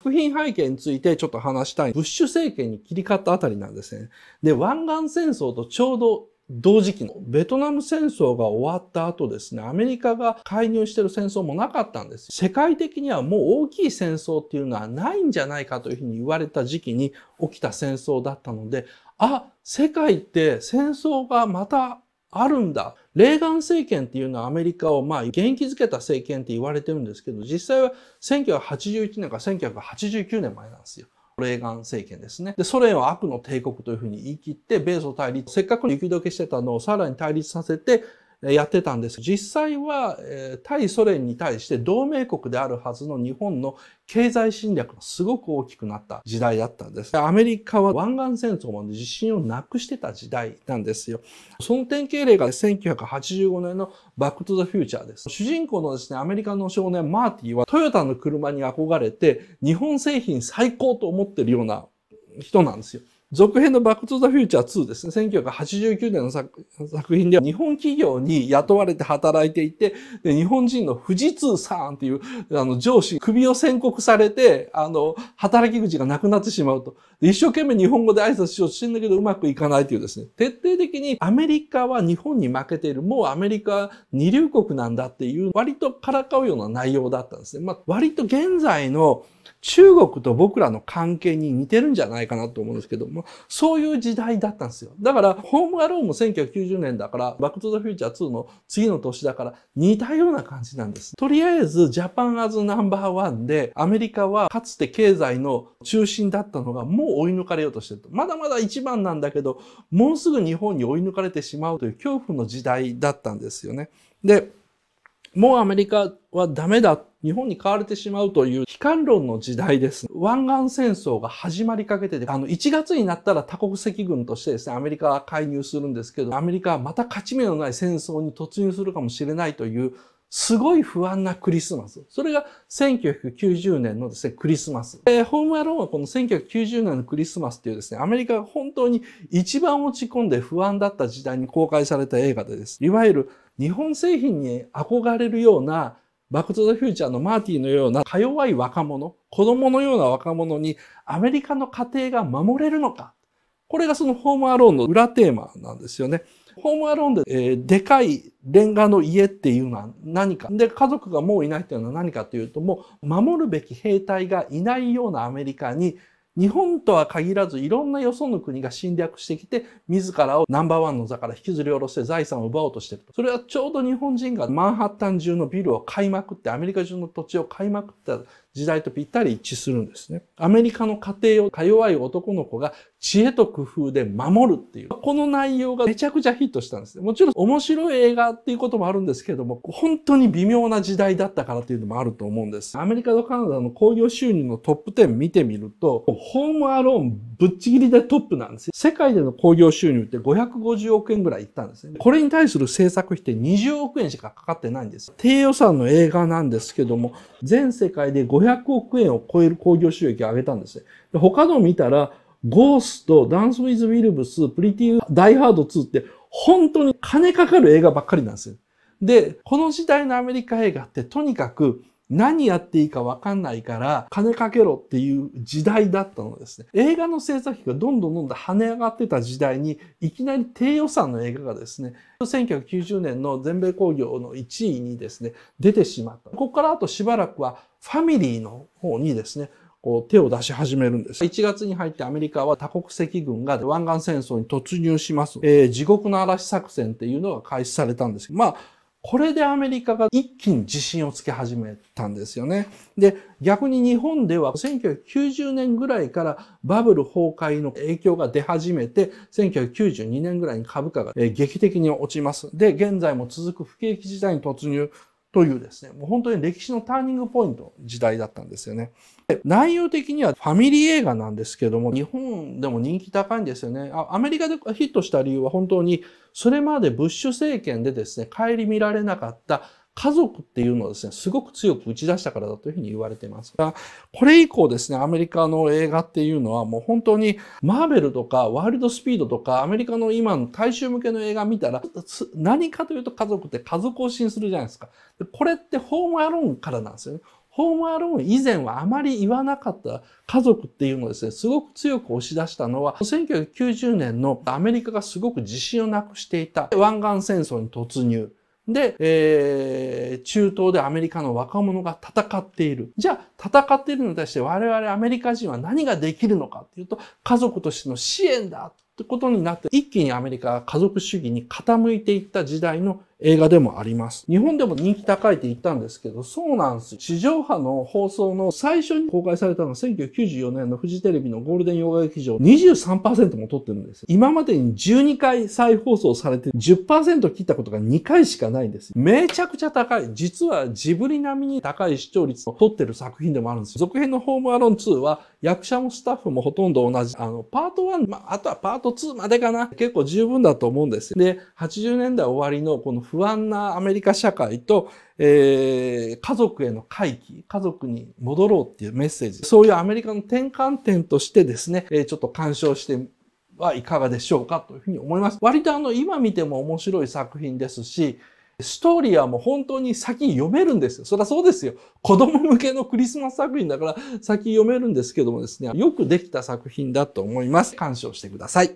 不品背景についてちょっと話したい。ブッシュ政権に切り替わったあたりなんですね。で、湾岸戦争とちょうど同時期のベトナム戦争が終わった後ですね、アメリカが介入してる戦争もなかったんです。世界的にはもう大きい戦争っていうのはないんじゃないかというふうに言われた時期に起きた戦争だったので、あ、世界って戦争がまたあるんだ。レーガン政権っていうのはアメリカをまあ元気づけた政権って言われてるんですけど、実際は1981年から1989年前なんですよ。レーガン政権ですね。で、ソ連は悪の帝国というふうに言い切って、米ソ対立、せっかく雪解けしてたのをさらに対立させて、やってたんです。実際は、対ソ連に対して同盟国であるはずの日本の経済侵略がすごく大きくなった時代だったんです。アメリカは湾岸戦争まで自信をなくしてた時代なんですよ。その典型例が1985年のバックトゥザフューチャーです。主人公のですね、アメリカの少年マーティはトヨタの車に憧れて日本製品最高と思ってるような人なんですよ。続編のバックトゥザフューチャー2ですね。1989年の作品では日本企業に雇われて働いていて、で日本人の富士通さんっていうあの上司、首を宣告されて、あの、働き口がなくなってしまうと。一生懸命日本語で挨拶しようとしてんだけどうまくいかないというですね、徹底的にアメリカは日本に負けている、もうアメリカは二流国なんだっていう、割とからかうような内容だったんですね。まあ、割と現在の中国と僕らの関係に似てるんじゃないかなと思うんですけども、そういう時代だったんですよ。だから、ホームアローンも1990年だから、バックトゥザフューチャー2の次の年だから、似たような感じなんです。とりあえず、ジャパンアズナンバーワンで、アメリカはかつて経済の中心だったのが、もう追い抜かれようとしてると。まだまだ一番なんだけど、もうすぐ日本に追い抜かれてしまうという恐怖の時代だったんですよね。で、もうアメリカはダメだ。日本に買われてしまうという悲観論の時代です。湾岸戦争が始まりかけてて、あの、1月になったら多国籍軍としてですね、アメリカは介入するんですけど、アメリカはまた勝ち目のない戦争に突入するかもしれないという、すごい不安なクリスマス。それが1990年のですね、クリスマス。えー、ホームアローンはこの1990年のクリスマスっていうですね、アメリカが本当に一番落ち込んで不安だった時代に公開された映画でです。いわゆる日本製品に憧れるようなバックトゥザフューチャーのマーティーのようなか弱い若者、子供のような若者にアメリカの家庭が守れるのか。これがそのホームアローンの裏テーマなんですよね。ホームアローンで、えー、でかいレンガの家っていうのは何か。で、家族がもういないっていうのは何かというと、もう守るべき兵隊がいないようなアメリカに日本とは限らずいろんなよその国が侵略してきて自らをナンバーワンの座から引きずり下ろして財産を奪おうとしてると。それはちょうど日本人がマンハッタン中のビルを買いまくってアメリカ中の土地を買いまくった時代とぴったり一致するんですね。アメリカの家庭をか弱い男の子が知恵と工夫で守るっていう。この内容がめちゃくちゃヒットしたんですね。もちろん面白い映画っていうこともあるんですけども、本当に微妙な時代だったからっていうのもあると思うんです。アメリカとカナダの興行収入のトップ10見てみると、ホームアローンぶっちぎりでトップなんですよ。世界での興行収入って550億円ぐらいいったんですね。これに対する制作費って20億円しかかかってないんです。低予算の映画なんですけども、全世界で500億円を超える興行収益を上げたんですね。他の見たら、ゴースト、ダンス・ウィズ・ウィルブス、プリティ・ダイ・ハード2って、本当に金かかる映画ばっかりなんですよ。で、この時代のアメリカ映画ってとにかく何やっていいかわかんないから金かけろっていう時代だったのですね。映画の制作費がどんどんどんどん跳ね上がってた時代にいきなり低予算の映画がですね、1990年の全米工業の1位にですね、出てしまった。ここからあとしばらくはファミリーの方にですね、こう手を出し始めるんです。1月に入ってアメリカは多国籍軍が湾岸戦争に突入します。えー、地獄の嵐作戦っていうのが開始されたんです。まあ、これでアメリカが一気に自信をつけ始めたんですよね。で、逆に日本では1990年ぐらいからバブル崩壊の影響が出始めて、1992年ぐらいに株価が劇的に落ちます。で、現在も続く不景気時代に突入というですね、もう本当に歴史のターニングポイント時代だったんですよね。内容的にはファミリー映画なんですけども、日本でも人気高いんですよね。アメリカでヒットした理由は本当に、それまでブッシュ政権でですね、顧みられなかった家族っていうのをですね、すごく強く打ち出したからだというふうに言われていますが、これ以降ですね、アメリカの映画っていうのはもう本当にマーベルとかワイルドスピードとかアメリカの今の大衆向けの映画見たら、何かというと家族って家族を信するじゃないですか。これってホームアローンからなんですよね。ホームアローン以前はあまり言わなかった家族っていうのをですね、すごく強く押し出したのは、1990年のアメリカがすごく自信をなくしていた湾岸戦争に突入。で、えー、中東でアメリカの若者が戦っている。じゃあ、戦っているのに対して我々アメリカ人は何ができるのかっていうと、家族としての支援だってことになって、一気にアメリカが家族主義に傾いていった時代の映画でもあります。日本でも人気高いって言ったんですけど、そうなんです。地上波の放送の最初に公開されたのは1994年のフジテレビのゴールデン洋画劇場23%も撮ってるんです。今までに12回再放送されて10%切ったことが2回しかないんです。めちゃくちゃ高い。実はジブリ並みに高い視聴率を撮ってる作品でもあるんです。続編のホームアローン2は役者もスタッフもほとんど同じ。あの、パート1、まあ、あとはパート2までかな。結構十分だと思うんです。で、80年代終わりのこの不安なアメリカ社会と、えー、家族への回帰、家族に戻ろうっていうメッセージ、そういうアメリカの転換点としてですね、えー、ちょっと鑑賞してはいかがでしょうかというふうに思います。割とあの、今見ても面白い作品ですし、ストーリーはもう本当に先読めるんですよ。そりゃそうですよ。子供向けのクリスマス作品だから先読めるんですけどもですね、よくできた作品だと思います。鑑賞してください。